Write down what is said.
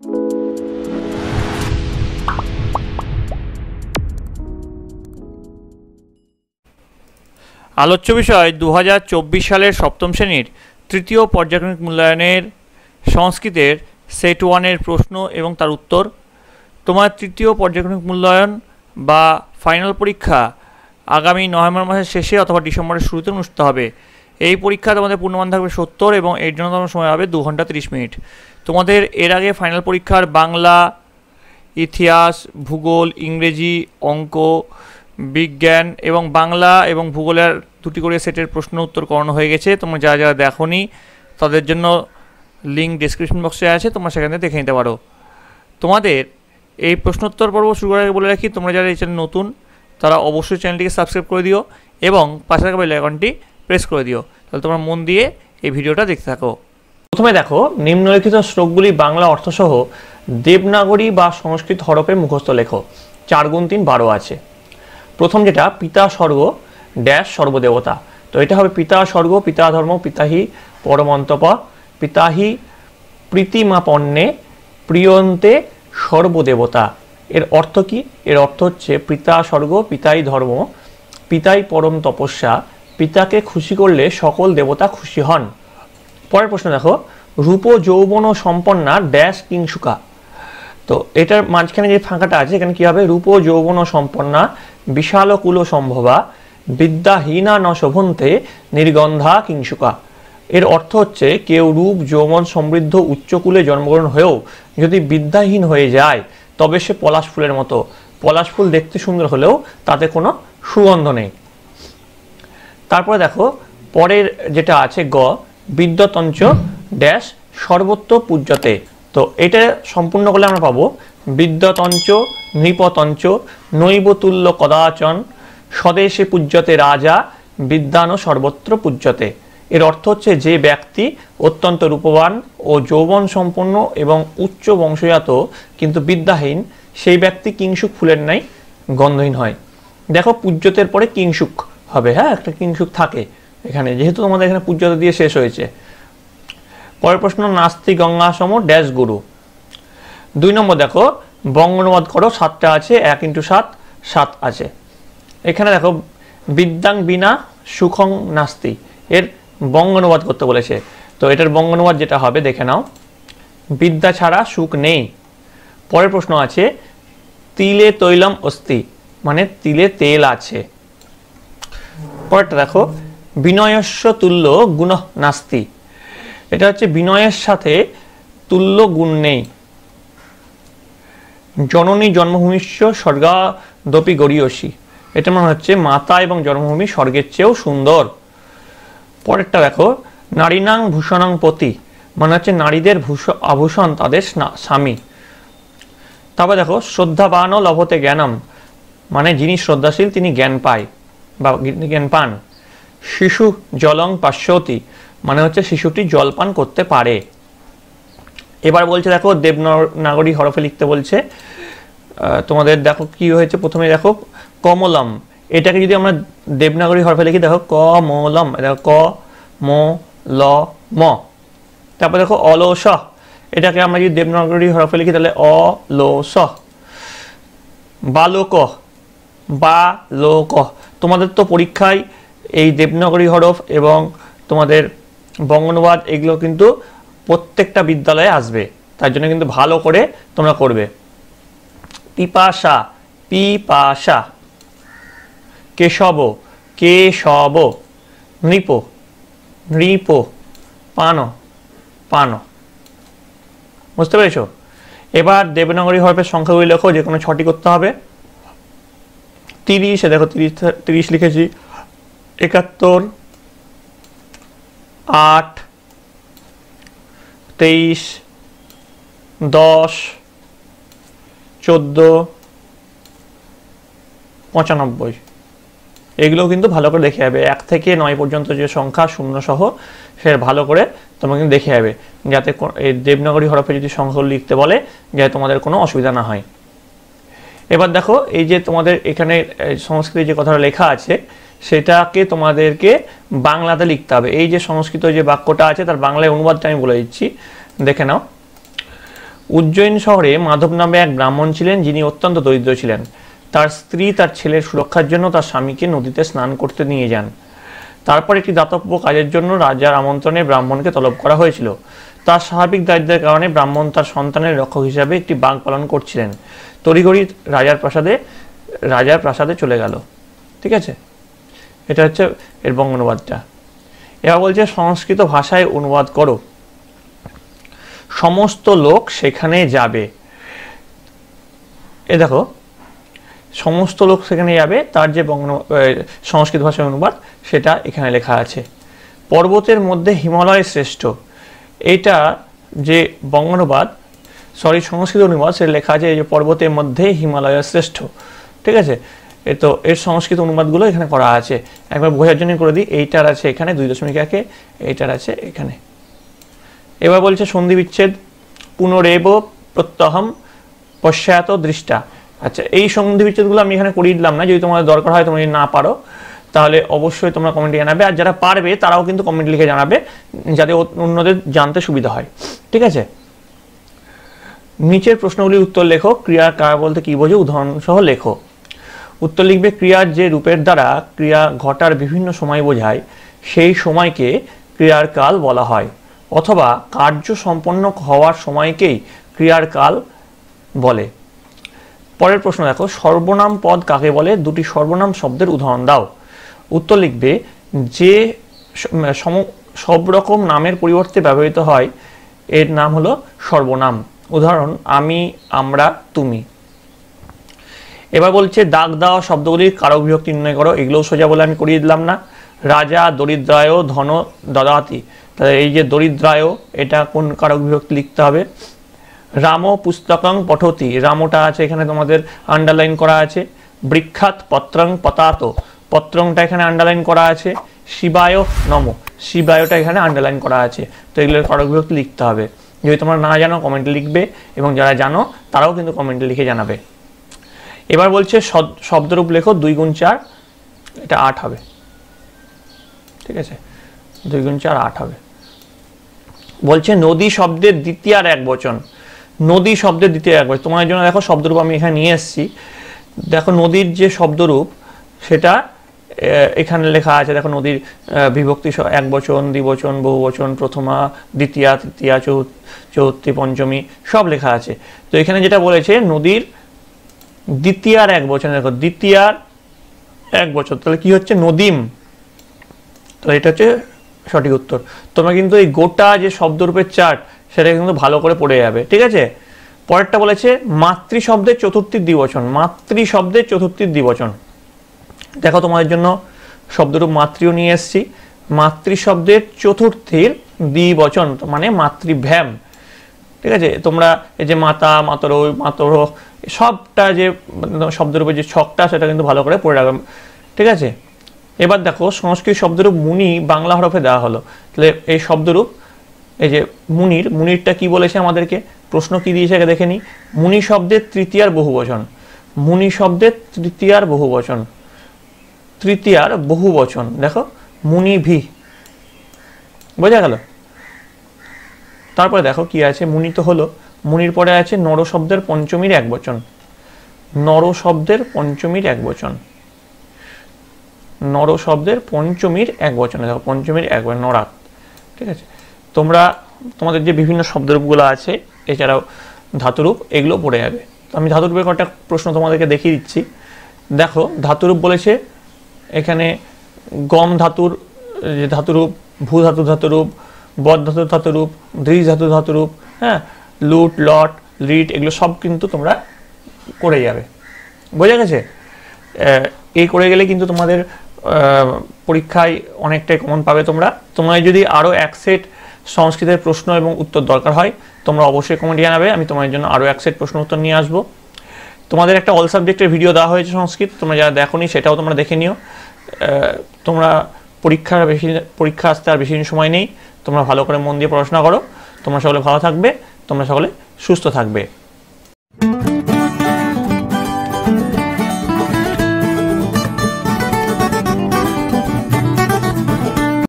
আলোচ্য বিষয় দু সালের সপ্তম শ্রেণীর তৃতীয় পর্যায়ক্রমিক মূল্যায়নের সংস্কৃতের সেট ওয়ানের প্রশ্ন এবং তার উত্তর তোমার তৃতীয় পর্যায়ক্রমিক মূল্যায়ন বা ফাইনাল পরীক্ষা আগামী নভেম্বর মাসের শেষে অথবা ডিসেম্বরের শুরুতে অনুষ্ঠিত হবে এই পরীক্ষা তোমাদের পূর্ণমান থাকবে সত্তর এবং এর জন্য তোমার সময় হবে দু ঘন্টা তিরিশ মিনিট তোমাদের এর আগে ফাইনাল পরীক্ষার বাংলা ইতিহাস ভূগোল ইংরেজি অঙ্ক বিজ্ঞান এবং বাংলা এবং ভূগোলের দুটি করে সেটের প্রশ্ন উত্তর করানো হয়ে গেছে তোমরা যারা যারা দেখোনি তাদের জন্য লিঙ্ক ডিসক্রিপশন বক্সে আছে তোমরা সেখানে দেখে নিতে পারো তোমাদের এই প্রশ্নোত্তর পর্ব শুরু করার আগে বলে রাখি তোমরা যারা এই চ্যানেল নতুন তারা অবশ্যই চ্যানেলটিকে সাবস্ক্রাইব করে দিও এবং পাশে থাকা বেল আইকনটি প্রেস করে দিও তাহলে তোমার মন দিয়ে এই ভিডিওটা দেখতে থাকো প্রথমে দেখো নিম্নলিখিত শ্লোকগুলি বাংলা অর্থসহ দেবনাগরী বা সংস্কৃত হরপে মুখস্থ লেখো চার গুণ তিন বারো আছে প্রথম যেটা পিতা স্বর্গ ড্যাশ সর্বদেবতা তো এটা হবে পিতা স্বর্গ পিতা ধর্ম পিতাহি পরমন্তপা পিতাহি প্রীতিমাপন্নে প্রিয়ন্তে সর্বদেবতা এর অর্থ কি এর অর্থ হচ্ছে পিতা স্বর্গ পিতাই ধর্ম পিতাই পরম তপস্যা পিতাকে খুশি করলে সকল দেবতা খুশি হন পরের প্রশ্ন দেখো রূপ যৌবন সম্পন্না ড্যাশ কিংসুকা তো এটার মাঝখানে যে ফাঁকাটা আছে এখানে কী হবে রূপ যৌবন সম্পন্না বিশাল কুল সম্ভবা বিদ্যাহীনা ন নির্গন্ধা কিংসুকা এর অর্থ হচ্ছে কেউ রূপ যৌবন সমৃদ্ধ উচ্চকুলে জন্মগ্রহণ হয়েও যদি বিদ্যাহীন হয়ে যায় তবে সে পলাশ ফুলের মতো পলাশ ফুল দেখতে সুন্দর হলেও তাতে কোনো সুগন্ধ নেই তারপরে দেখো পরের যেটা আছে গ বিদ্যতঞ্চ ড্যাশ সর্বত্র পূজ্যতে তো এটা সম্পূর্ণ করলে আমরা পাবো বিদ্যতঞ্চ নৃপতঞ্চ নৈবতুল্য কদাচন স্বদেশে পূজ্যতে রাজা বিদ্যান সর্বত্র পূজ্যতে এর অর্থ হচ্ছে যে ব্যক্তি অত্যন্ত রূপবান ও যৌবন সম্পন্ন এবং উচ্চ বংশজাত কিন্তু বিদ্যাহীন সেই ব্যক্তি কিংসুক ফুলের নাই গন্ধহীন হয় দেখো পূজ্যতের পরে কিংসুক হবে হ্যাঁ একটা কিংসুক থাকে এখানে যেহেতু তোমাদের এখানে পূজ্যতা দিয়ে শেষ হয়েছে পরের প্রশ্ন নাস্তি সম ড্যাশ গুরু দুই নম্বর দেখো বঙ্গনুবাদ করো সাতটা আছে এক ইন্টু সাত সাত আছে এখানে দেখো বিদ্যাং বিনা সুখং নাস্তি এর বঙ্গনুবাদ করতে বলেছে তো এটার বঙ্গনুবাদ যেটা হবে দেখে নাও বিদ্যা ছাড়া সুখ নেই পরের প্রশ্ন আছে তিলে তৈলম অস্থি মানে তিলে তেল আছে পরেরটা দেখো বিনয়স্য তুল্য গুণ নাস্তি এটা হচ্ছে বিনয়ের সাথে তুল্য গুণ নেই জননী জন্মভূমিশ্য স্বর্গাদপি গড়িয়সী এটা মনে হচ্ছে মাতা এবং জন্মভূমি স্বর্গের চেয়েও সুন্দর পরেরটা দেখো নারীনাং ভূষণাং পতি মানে হচ্ছে নারীদের ভূষ আভূষণ তাদের স্বামী তারপর দেখো শ্রদ্ধাবানও লভতে জ্ঞানম মানে যিনি শ্রদ্ধাশীল তিনি জ্ঞান পায় বা জ্ঞান পান শিশু জলং পার্শ্বতি মানে হচ্ছে শিশুটি জলপান করতে পারে এবার বলছে দেখো দেবনগর নাগরী হরফে লিখতে বলছে তোমাদের দেখো কি হয়েছে প্রথমে দেখো কমলম এটাকে যদি আমরা দেবনাগরী হরফে লিখি দেখো ক মলম দেখো ক ম ল ম তারপর দেখো অলস এটাকে আমরা যদি দেবনাগরী হরফে লিখি তাহলে অ স বালক বা লোক তোমাদের তো পরীক্ষায় এই দেবনগরী হরফ এবং তোমাদের বঙ্গনবাদ এগুলো কিন্তু প্রত্যেকটা বিদ্যালয়ে আসবে তার জন্য কিন্তু ভালো করে তোমরা করবে পিপাসা পিপাসা কেশব কেশব নৃপ নৃপ পান পান বুঝতে পেরেছ এবার দেবনগরী হরফের সংখ্যাগুলি লেখো যে কোনো ছটি করতে হবে তিরিশ দেখো তিরিশ তিরিশ লিখেছি একাত্তর আট তেইশ দশ চোদ্দো পঁচানব্বই এগুলো কিন্তু ভালো করে দেখে যাবে এক থেকে নয় পর্যন্ত যে সংখ্যা শূন্য সহ সে ভালো করে তোমাকে দেখে যাবে যাতে এই দেবনগরী হরফে যদি সংখ্যা লিখতে বলে যাতে তোমাদের কোনো অসুবিধা না হয় এবার দেখো এই যে তোমাদের এখানে সংস্কৃত যে কথাটা লেখা আছে সেটাকে তোমাদেরকে বাংলাতে লিখতে হবে এই যে সংস্কৃত যে বাক্যটা আছে তার বাংলায় অনুবাদটা আমি বলে দিচ্ছি দেখে নাও উজ্জয়িন শহরে মাধব নামে এক ব্রাহ্মণ ছিলেন যিনি অত্যন্ত দরিদ্র ছিলেন তার স্ত্রী তার ছেলের সুরক্ষার জন্য তার স্বামীকে নদীতে স্নান করতে নিয়ে যান তারপর একটি দাতব্য কাজের জন্য রাজার আমন্ত্রণে ব্রাহ্মণকে তলব করা হয়েছিল তার স্বাভাবিক দারিদ্রের কারণে ব্রাহ্মণ তার সন্তানের রক্ষক হিসাবে একটি বাঘ পালন করছিলেন তড়িঘড়ি রাজার প্রাসাদে রাজার প্রাসাদে চলে গেল ঠিক আছে এটা হচ্ছে এর বঙ্গানুবাদটা এবার বলছে সংস্কৃত ভাষায় অনুবাদ করো সমস্ত লোক সেখানে যাবে এ দেখো সমস্ত লোক সেখানে যাবে তার যে বঙ্গ সংস্কৃত ভাষায় অনুবাদ সেটা এখানে লেখা আছে পর্বতের মধ্যে হিমালয় শ্রেষ্ঠ এটা যে বঙ্গানুবাদ সরি সংস্কৃত অনুবাদ সেটা লেখা আছে যে পর্বতের মধ্যে হিমালয় শ্রেষ্ঠ ঠিক আছে এ তো এর সংস্কৃত অনুবাদগুলো এখানে করা আছে একবার বোঝার জন্য করে দিই এইটার আছে এখানে দুই দশমিক একে এইটার আছে এখানে এবার বলছে সন্ধি বিচ্ছেদ পুনরেব প্রত্যহম পশ্চাত দৃষ্টা আচ্ছা এই সন্ধি বিচ্ছেদগুলো আমি এখানে করিয়ে দিলাম না যদি তোমাদের দরকার হয় তোমরা যদি না পারো তাহলে অবশ্যই তোমরা কমেন্টে জানাবে আর যারা পারবে তারাও কিন্তু কমেন্ট লিখে জানাবে যাতে অন্যদের জানতে সুবিধা হয় ঠিক আছে নিচের প্রশ্নগুলির উত্তর লেখো ক্রিয়া কার বলতে কী বোঝো সহ লেখো উত্তর লিখবে ক্রিয়ার যে রূপের দ্বারা ক্রিয়া ঘটার বিভিন্ন সময় বোঝায় সেই সময়কে ক্রিয়ার কাল বলা হয় অথবা কার্য সম্পন্ন হওয়ার সময়কেই ক্রিয়ার কাল বলে পরের প্রশ্ন দেখো সর্বনাম পদ কাকে বলে দুটি সর্বনাম শব্দের উদাহরণ দাও উত্তর লিখবে যে সম সব রকম নামের পরিবর্তে ব্যবহৃত হয় এর নাম হলো সর্বনাম উদাহরণ আমি আমরা তুমি এবার বলছে দাগ দেওয়া শব্দগুলির কারক বিভক্তি নির্ণয় করো এগুলোও সোজা বলে আমি করিয়ে দিলাম না রাজা দরিদ্রায় ধন দদাতি তাহলে এই যে দরিদ্রায় এটা কোন কারক বিভক্তি লিখতে হবে রাম পুস্তকং পঠতি রামটা আছে এখানে তোমাদের আন্ডারলাইন করা আছে বৃক্ষাত পত্রং পতাত পত্রংটা এখানে আন্ডারলাইন করা আছে শিবায় নম শিবায়োটা এখানে আন্ডারলাইন করা আছে তো এগুলোর খড়গুলো লিখতে হবে যদি তোমরা না জানো কমেন্টে লিখবে এবং যারা জানো তারাও কিন্তু কমেন্টে লিখে জানাবে এবার বলছে শব্দরূপ লেখো দুই গুণ চার এটা আট হবে ঠিক আছে দুই গুণ চার আট হবে বলছে নদী শব্দের দ্বিতীয় আর এক বচন নদী শব্দের দ্বিতীয় এক বচন তোমার জন্য দেখো শব্দরূপ আমি এখানে নিয়ে এসেছি দেখো নদীর যে শব্দরূপ সেটা এখানে লেখা আছে দেখো নদীর বিভক্তি এক বচন দ্বিবচন বহুবচন প্রথমা দ্বিতীয়া তৃতীয়া চৌত্রী পঞ্চমী সব লেখা আছে তো এখানে যেটা বলেছে নদীর দ্বিতীয়ার এক বচন দেখো দ্বিতীয়ার এক বছর তাহলে কি হচ্ছে নদীম তাহলে এটা হচ্ছে সঠিক উত্তর তোমরা কিন্তু এই গোটা যে শব্দরূপের চার্ট সেটা কিন্তু ভালো করে পড়ে যাবে ঠিক আছে পরেরটা বলেছে মাতৃ শব্দের চতুর্থীর দ্বিবচন মাতৃ শব্দের চতুর্থীর দ্বিবচন দেখো তোমাদের জন্য শব্দরূপ মাতৃও নিয়ে এসছি মাতৃ শব্দের চতুর্থীর দ্বিবচন মানে মাতৃভ্যাম ঠিক আছে তোমরা এই যে মাতা মাতর মাতর সবটা যে শব্দরূপে যে ছকটা সেটা কিন্তু ভালো করে পড়ে রাখবে ঠিক আছে এবার দেখো সংস্কৃত শব্দরূপ মুনি বাংলা হরফে দেওয়া হলো তাহলে এই শব্দরূপ এই যে মুনির মুনিরটা কি বলেছে আমাদেরকে প্রশ্ন কি দিয়েছে দেখে নি মুনি শব্দের তৃতীয়ার বচন মুনি শব্দের তৃতীয়ার বচন তৃতীয়ার বহু বচন দেখো মুনিভি বোঝা গেল তারপরে দেখো কি আছে মুনি তো হলো মুনির পরে আছে নর শব্দের পঞ্চমীর এক বচন নর শব্দের পঞ্চমীর এক বচন নর শব্দের পঞ্চমীর এক বচনে দেখো পঞ্চমীর এক বচন নরাত ঠিক আছে তোমরা তোমাদের যে বিভিন্ন শব্দরূপগুলো আছে এছাড়াও ধাতুরূপ এগুলো পড়ে যাবে আমি ধাতুরূপের কয়েকটা প্রশ্ন তোমাদেরকে দেখিয়ে দিচ্ছি দেখো ধাতুরূপ বলেছে এখানে গম ধাতুর যে ধাতুরূপ ভূ ধাতু ধাতুরূপ বদ ধাতু ধাতুরূপ ধ্রি ধাতু ধাতুরূপ হ্যাঁ লুট লট লিট এগুলো সব কিন্তু তোমরা করে যাবে বোঝা গেছে এই করে গেলে কিন্তু তোমাদের পরীক্ষায় অনেকটাই কমন পাবে তোমরা তোমরা যদি আরও এক সেট সংস্কৃতের প্রশ্ন এবং উত্তর দরকার হয় তোমরা অবশ্যই কমেন্ট জানাবে আমি তোমার জন্য আরও এক সেট প্রশ্ন উত্তর নিয়ে আসবো তোমাদের একটা অল সাবজেক্টের ভিডিও দেওয়া হয়েছে সংস্কৃত তোমরা যারা দেখোনি সেটাও তোমরা দেখে নিও তোমরা পরীক্ষার বেশি পরীক্ষা আসতে আর বেশি দিন সময় নেই তোমরা ভালো করে মন দিয়ে পড়াশোনা করো তোমরা সকলে ভালো থাকবে তোমরা সকলে সুস্থ থাকবে